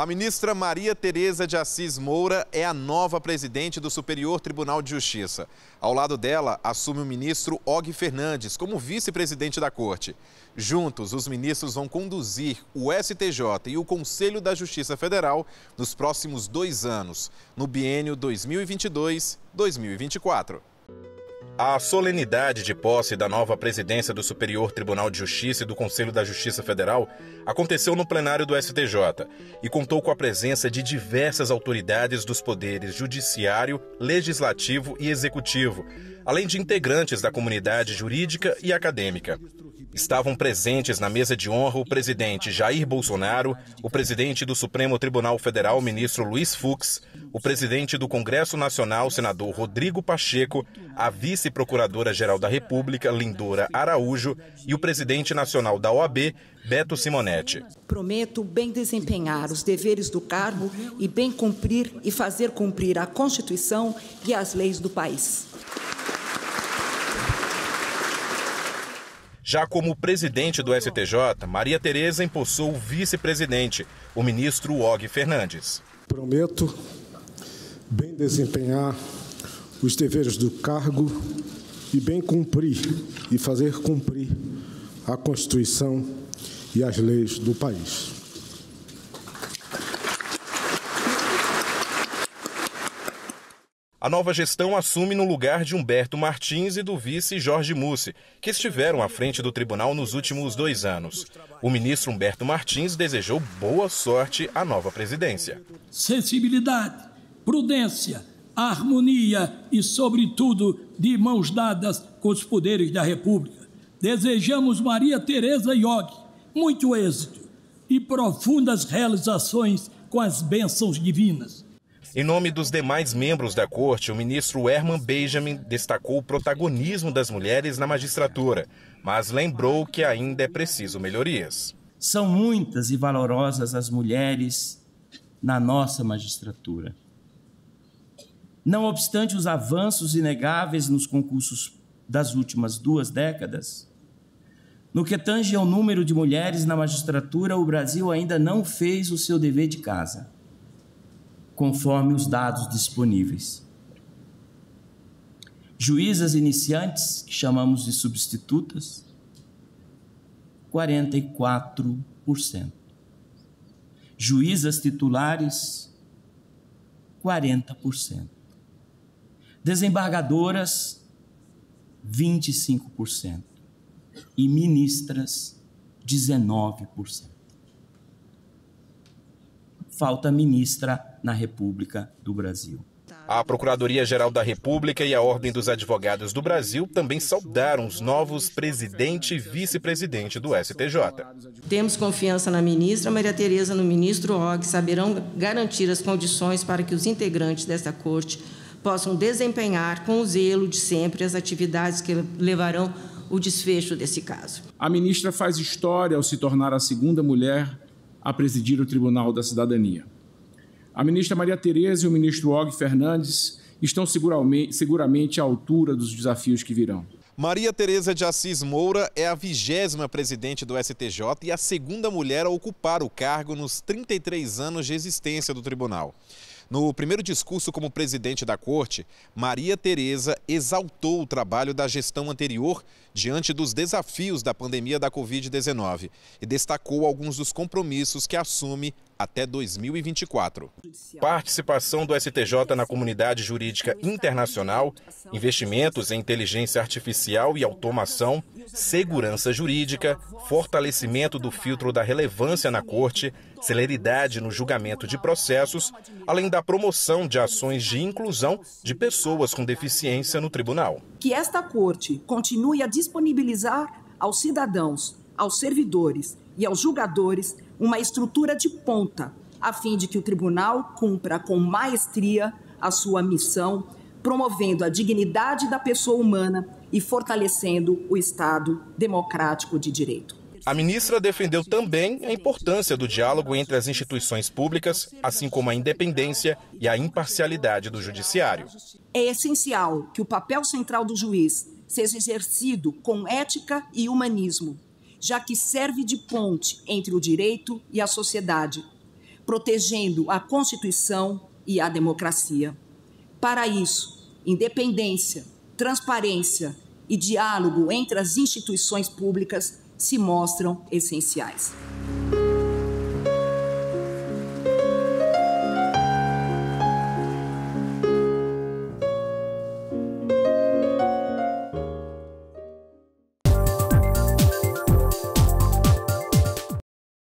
A ministra Maria Tereza de Assis Moura é a nova presidente do Superior Tribunal de Justiça. Ao lado dela, assume o ministro Og Fernandes como vice-presidente da Corte. Juntos, os ministros vão conduzir o STJ e o Conselho da Justiça Federal nos próximos dois anos, no biênio 2022-2024. A solenidade de posse da nova presidência do Superior Tribunal de Justiça e do Conselho da Justiça Federal aconteceu no plenário do STJ e contou com a presença de diversas autoridades dos poderes judiciário, legislativo e executivo, além de integrantes da comunidade jurídica e acadêmica. Estavam presentes na mesa de honra o presidente Jair Bolsonaro, o presidente do Supremo Tribunal Federal, ministro Luiz Fux, o presidente do Congresso Nacional, senador Rodrigo Pacheco, a vice-procuradora-geral da República, Lindora Araújo, e o presidente nacional da OAB, Beto Simonetti. Prometo bem desempenhar os deveres do cargo e bem cumprir e fazer cumprir a Constituição e as leis do país. Já como presidente do STJ, Maria Tereza impulsou o vice-presidente, o ministro Og Fernandes. Prometo bem desempenhar os deveres do cargo e bem cumprir e fazer cumprir a Constituição e as leis do país. A nova gestão assume no lugar de Humberto Martins e do vice Jorge Mussi, que estiveram à frente do tribunal nos últimos dois anos. O ministro Humberto Martins desejou boa sorte à nova presidência. Sensibilidade, prudência, harmonia e, sobretudo, de mãos dadas com os poderes da República. Desejamos Maria Tereza Iog muito êxito e profundas realizações com as bênçãos divinas. Em nome dos demais membros da corte, o ministro Herman Benjamin destacou o protagonismo das mulheres na magistratura, mas lembrou que ainda é preciso melhorias. São muitas e valorosas as mulheres na nossa magistratura. Não obstante os avanços inegáveis nos concursos das últimas duas décadas, no que tange ao número de mulheres na magistratura, o Brasil ainda não fez o seu dever de casa conforme os dados disponíveis. Juízas iniciantes, que chamamos de substitutas, 44%. Juízas titulares, 40%. Desembargadoras, 25%. E ministras, 19%. Falta ministra na República do Brasil. A Procuradoria-Geral da República e a Ordem dos Advogados do Brasil também saudaram os novos presidente e vice-presidente do STJ. Temos confiança na ministra Maria Tereza, no ministro Og, saberão garantir as condições para que os integrantes desta corte possam desempenhar com o zelo de sempre as atividades que levarão o desfecho desse caso. A ministra faz história ao se tornar a segunda mulher a presidir o Tribunal da Cidadania. A ministra Maria Tereza e o ministro Og Fernandes estão seguramente à altura dos desafios que virão. Maria Tereza de Assis Moura é a vigésima presidente do STJ e a segunda mulher a ocupar o cargo nos 33 anos de existência do tribunal. No primeiro discurso como presidente da corte, Maria Tereza exaltou o trabalho da gestão anterior diante dos desafios da pandemia da Covid-19 e destacou alguns dos compromissos que assume até 2024. Participação do STJ na comunidade jurídica internacional, investimentos em inteligência artificial e automação, segurança jurídica, fortalecimento do filtro da relevância na corte, celeridade no julgamento de processos, além da promoção de ações de inclusão de pessoas com deficiência no tribunal. Que esta Corte continue a disponibilizar aos cidadãos, aos servidores e aos julgadores uma estrutura de ponta, a fim de que o tribunal cumpra com maestria a sua missão, promovendo a dignidade da pessoa humana e fortalecendo o Estado democrático de direito. A ministra defendeu também a importância do diálogo entre as instituições públicas, assim como a independência e a imparcialidade do judiciário. É essencial que o papel central do juiz seja exercido com ética e humanismo, já que serve de ponte entre o direito e a sociedade, protegendo a Constituição e a democracia. Para isso, independência, transparência e diálogo entre as instituições públicas se mostram essenciais.